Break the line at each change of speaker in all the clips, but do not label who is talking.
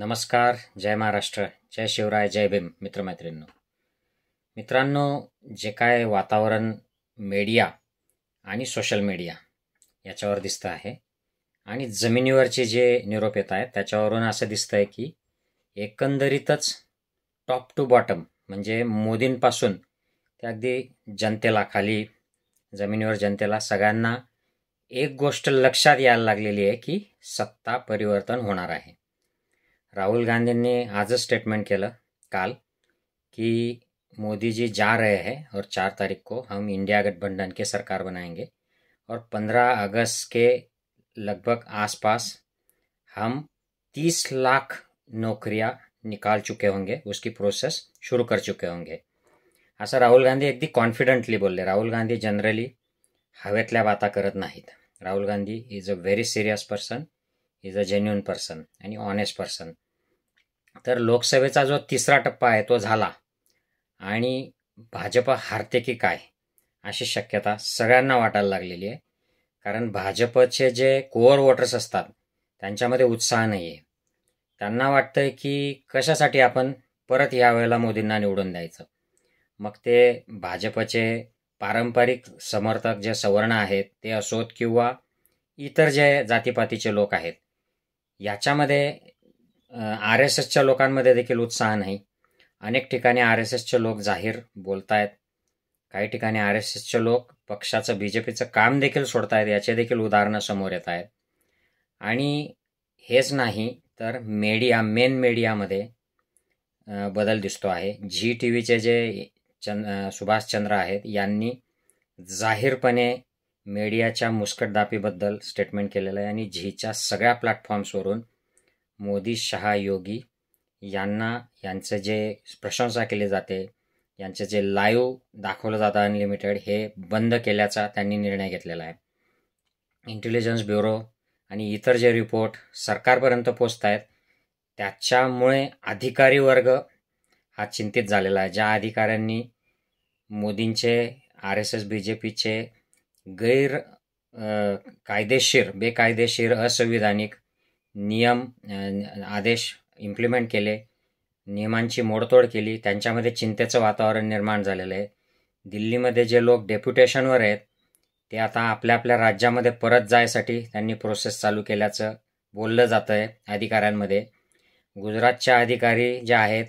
नमस्कार जय महाराष्ट्र जय शिवराय जय भीम मित्रमैत्रिणींनो मित्रांनो जे काय वातावरण मीडिया आणि सोशल मीडिया याच्यावर दिसतं आहे आणि जमिनीवरचे जे निरोप येत आहेत त्याच्यावरून असं दिसतं आहे की एकंदरीतच टॉप टू बॉटम म्हणजे मोदींपासून ते अगदी जनतेला खाली जमिनीवर जनतेला सगळ्यांना एक गोष्ट लक्षात यायला लागलेली आहे की सत्ता परिवर्तन होणार आहे राहुल गांधी ने आज स्टेटमेंट केलं काल कि मोदी जी जा रहे हैं और चार तारीख को हम इंडिया गठबंधन के सरकार बनाएंगे और पंद्रह अगस्त के लगभग आसपास हम तीस लाख नौकरियां निकाल चुके होंगे उसकी प्रोसेस शुरू कर चुके होंगे असं राहुल गांधी अगदी बोल बोलले राहुल गांधी जनरली हवेतल्या बाता करत नाहीत Rahul Gandhi is a very serious person is a genuine person आणि ऑनेस्ट पर्सन तर लोकसभेचा जो तिसरा टप्पा आहे तो झाला आणि भाजप हारते की काय अशी शक्यता सगळ्यांना वाटायला लागलेली आहे कारण भाजपचे जे कोअर वोटर्स असतात त्यांच्यामध्ये उत्साह नाही आहे त्यांना वाटतंय की कशासाठी आपण परत यावेळेला मोदींना निवडून द्यायचं मग ते भाजपचे पारंपरिक समर्थक जे सवर्ण आहेत ते असोत किंवा इतर जे जातीपातीचे लोक आहेत याच्यामध्ये आर एस एसच्या लोकांमध्ये देखील उत्साह नाही अनेक ठिकाणी आर एस एसचे लोक जाहीर बोलत आहेत काही ठिकाणी आर एस एसचे लोक पक्षाचं बी जे पीचं काम देखील आहेत याचे देखील उदाहरणं समोर येत आहेत आणि हेच नाही तर मीडिया मेन मीडियामध्ये बदल दिसतो आहे झी टी व्हीचे जे चंद सुभाषचंद्र आहेत यांनी जाहीरपणे मीडियाच्या मुस्कटदापीबद्दल स्टेटमेंट केलेलं आहे आणि झीच्या सगळ्या प्लॅटफॉर्म्सवरून मोदी शहा योगी यांना यांचं जे प्रशंसा केली जाते यांचे जे लाईव्ह दाखवलं जातं अनलिमिटेड हे बंद केल्याचा त्यांनी निर्णय घेतलेला आहे इंटेलिजन्स ब्युरो आणि इतर जे रिपोर्ट सरकारपर्यंत पोचत आहेत त्याच्यामुळे अधिकारी वर्ग हा चिंतित झालेला आहे ज्या अधिकाऱ्यांनी मोदींचे R S S B J पीचे गैर कायदेशीर बेकायदेशीर असंविधानिक नियम आदेश इम्प्लिमेंट केले नियमांची मोडतोड केली त्यांच्यामध्ये चिंतेचं वातावरण निर्माण झालेलं आहे दिल्लीमध्ये जे लोक डेप्युटेशनवर आहेत ते आता आपल्या आपल्या राज्यामध्ये परत जायसाठी त्यांनी प्रोसेस चालू केल्याचं बोललं जातं आहे अधिकाऱ्यांमध्ये गुजरातच्या अधिकारी जे आहेत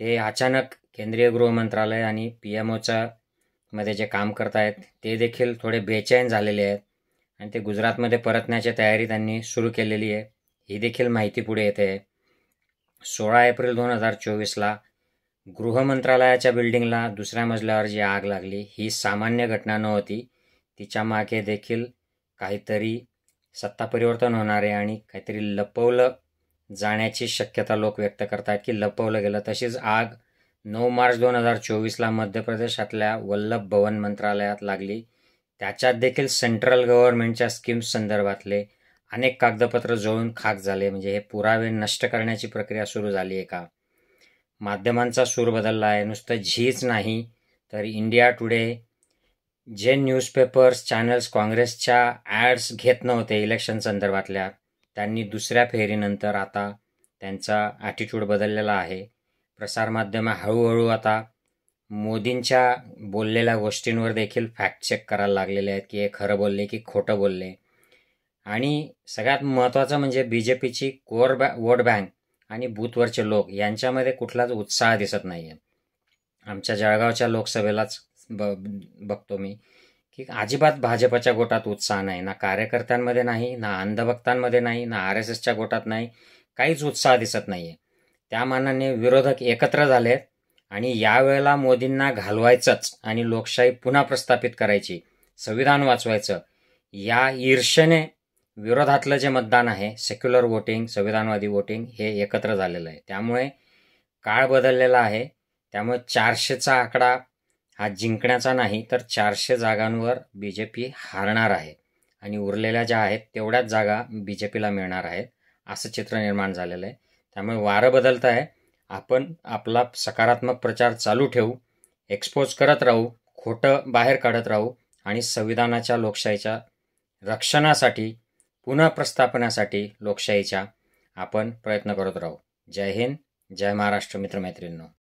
ते अचानक केंद्रीय गृहमंत्रालय आणि पी एम ओच्या मध्ये जे काम करत आहेत ते देखील थोडे बेचैन झालेले आहेत आणि ते गुजरातमध्ये परतण्याची तयारी त्यांनी सुरू केलेली आहे ही देखील माहिती पुढे येते सोळा एप्रिल दोन हजार चोवीसला गृह मंत्रालयाच्या बिल्डिंगला दुसऱ्या मजल्यावर जी आग लागली ही सामान्य घटना नव्हती तिच्या मागे देखील काहीतरी सत्ता परिवर्तन होणारे आणि काहीतरी लपवलं जाण्याची शक्यता लोक व्यक्त करतात की लपवलं गेलं तशीच आग नऊ मार्च दोन हजार चोवीसला मध्य प्रदेशातल्या वल्लभ भवन मंत्रालयात लागली त्याच्यात देखील सेंट्रल गव्हर्नमेंटच्या स्कीम्स संदर्भातले अनेक कागदपत्र जळून खाक झाले म्हणजे हे पुरावे नष्ट करण्याची प्रक्रिया सुरू झाली आहे का माध्यमांचा सूर बदलला आहे नुसतं झीच नाही तर इंडिया टुडे जे न्यूजपेपर्स चॅनल्स काँग्रेसच्या ॲड्स घेत नव्हते इलेक्शन संदर्भातल्या त्यांनी दुसऱ्या फेरीनंतर आता त्यांचा ॲटिट्यूड बदललेला आहे प्रसारमाध्यमं हळूहळू आता मोदींच्या बोललेल्या गोष्टींवर देखील फॅक्ट चेक करायला लागलेले आहेत की हे खरं बोलले की खोटं बोलले आणि सगळ्यात महत्त्वाचं म्हणजे बी जे पीची कोर बॅ वोट बँक आणि बूथवरचे लोक यांच्यामध्ये कुठलाच उत्साह दिसत नाही आहे आमच्या जळगावच्या लोकसभेलाच ब बघतो मी की अजिबात भाजपच्या गोटात उत्साह नाही ना कार्यकर्त्यांमध्ये नाही ना अंधभक्तांमध्ये नाही ना आर एस एसच्या गोटात नाही काहीच उत्साह दिसत नाही आहे त्या मानाने विरोधक एकत्र झालेत आणि यावेळेला मोदींना घालवायचंच आणि लोकशाही पुन्हा प्रस्थापित करायची संविधान वाचवायचं या ईर्षेने विरोधातलं जे मतदान आहे सेक्युलर वोटिंग संविधानवादी वोटिंग हे एकत्र झालेलं आहे त्यामुळे काळ बदललेला आहे त्यामुळे चारशेचा आकडा हा जिंकण्याचा नाही तर चारशे जागांवर बी जे पी हारणार आहे आणि उरलेल्या ज्या आहेत तेवढ्याच जागा बी जे पीला मिळणार आहेत असं चित्र निर्माण झालेलं आहे त्यामुळे वारं बदलतं आहे आपण आपला सकारात्मक प्रचार चालू ठेवू एक्सपोज करत राहू खोटं बाहेर काढत राहू आणि संविधानाच्या लोकशाहीच्या रक्षणासाठी पुन्हा प्रस्थापनासाठी लोकशाहीच्या आपण प्रयत्न करत राहू जय हिंद जय महाराष्ट्र मित्र मैत्रिणींनो